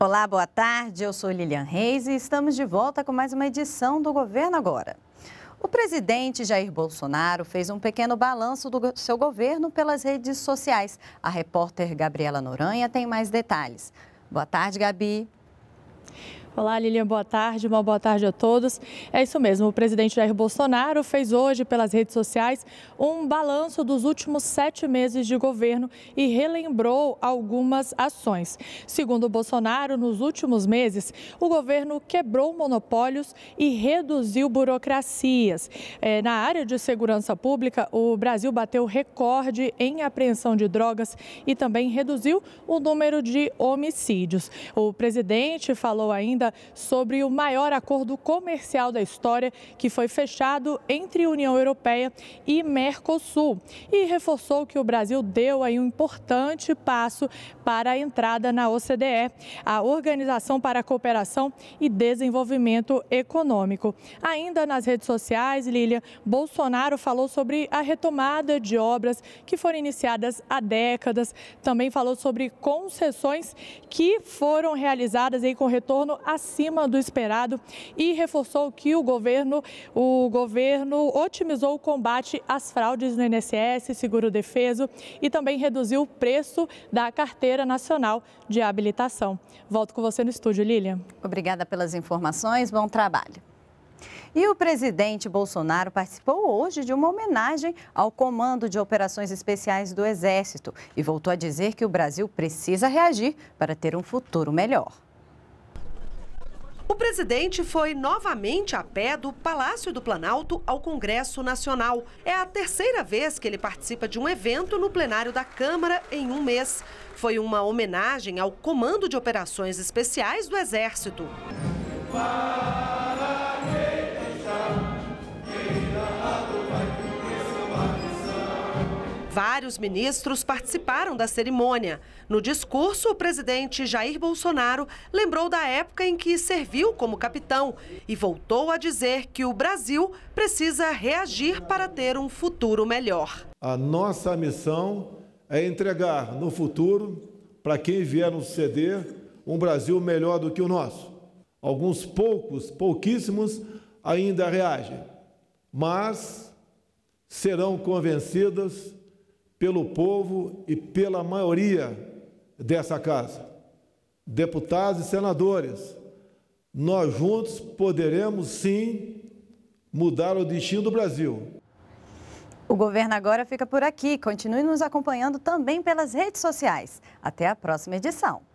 Olá, boa tarde. Eu sou Lilian Reis e estamos de volta com mais uma edição do Governo Agora. O presidente Jair Bolsonaro fez um pequeno balanço do seu governo pelas redes sociais. A repórter Gabriela Noranha tem mais detalhes. Boa tarde, Gabi. Olá, Lilian, boa tarde, uma boa tarde a todos. É isso mesmo, o presidente Jair Bolsonaro fez hoje pelas redes sociais um balanço dos últimos sete meses de governo e relembrou algumas ações. Segundo Bolsonaro, nos últimos meses, o governo quebrou monopólios e reduziu burocracias. É, na área de segurança pública, o Brasil bateu recorde em apreensão de drogas e também reduziu o número de homicídios. O presidente falou ainda sobre o maior acordo comercial da história que foi fechado entre União Europeia e Mercosul e reforçou que o Brasil deu aí um importante passo para a entrada na OCDE, a Organização para a Cooperação e Desenvolvimento Econômico. Ainda nas redes sociais, Lília, Bolsonaro falou sobre a retomada de obras que foram iniciadas há décadas, também falou sobre concessões que foram realizadas aí com retorno a acima do esperado e reforçou que o governo, o governo otimizou o combate às fraudes no INSS, seguro defeso e também reduziu o preço da carteira nacional de habilitação. Volto com você no estúdio, Lilian. Obrigada pelas informações, bom trabalho. E o presidente Bolsonaro participou hoje de uma homenagem ao Comando de Operações Especiais do Exército e voltou a dizer que o Brasil precisa reagir para ter um futuro melhor. O presidente foi novamente a pé do Palácio do Planalto ao Congresso Nacional. É a terceira vez que ele participa de um evento no plenário da Câmara em um mês. Foi uma homenagem ao Comando de Operações Especiais do Exército. Vários ministros participaram da cerimônia. No discurso, o presidente Jair Bolsonaro lembrou da época em que serviu como capitão e voltou a dizer que o Brasil precisa reagir para ter um futuro melhor. A nossa missão é entregar no futuro, para quem vier nos ceder, um Brasil melhor do que o nosso. Alguns poucos, pouquíssimos, ainda reagem, mas serão convencidas pelo povo e pela maioria dessa casa, deputados e senadores. Nós juntos poderemos sim mudar o destino do Brasil. O governo agora fica por aqui. Continue nos acompanhando também pelas redes sociais. Até a próxima edição.